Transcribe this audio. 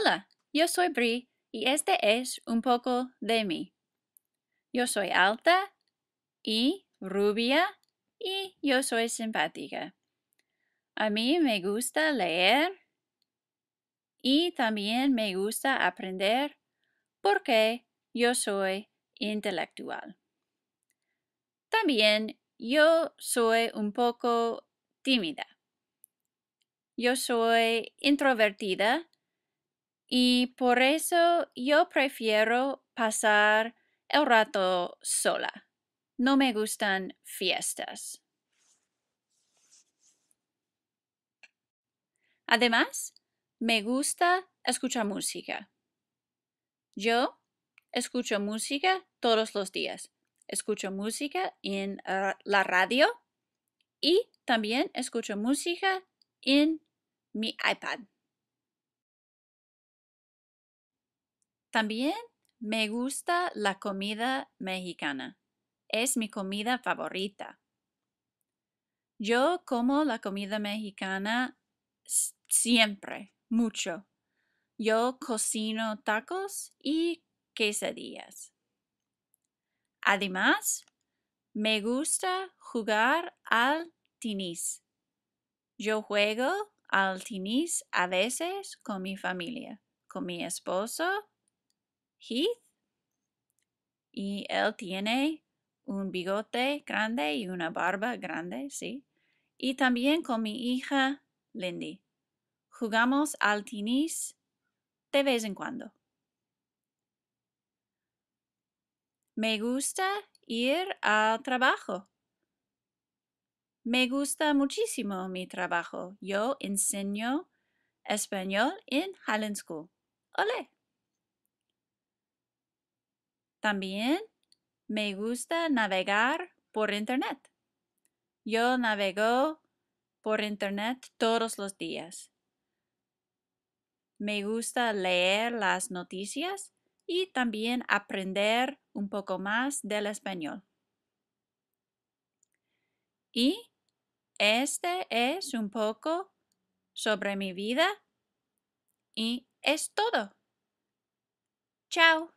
Hola, yo soy Bri y este es un poco de mí. Yo soy alta y rubia y yo soy simpática. A mí me gusta leer y también me gusta aprender porque yo soy intelectual. También yo soy un poco tímida. Yo soy introvertida y por eso yo prefiero pasar el rato sola. No me gustan fiestas. Además, me gusta escuchar música. Yo escucho música todos los días. Escucho música en la radio y también escucho música en mi iPad. También me gusta la comida mexicana. Es mi comida favorita. Yo como la comida mexicana siempre, mucho. Yo cocino tacos y quesadillas. Además, me gusta jugar al tenis. Yo juego al tenis a veces con mi familia, con mi esposo Heath. Y él tiene un bigote grande y una barba grande, sí. Y también con mi hija Lindy. Jugamos al tenis de vez en cuando. Me gusta ir al trabajo. Me gusta muchísimo mi trabajo. Yo enseño español en Highland School. ¡Ole! También me gusta navegar por Internet. Yo navego por Internet todos los días. Me gusta leer las noticias y también aprender un poco más del español. Y este es un poco sobre mi vida y es todo. Chao.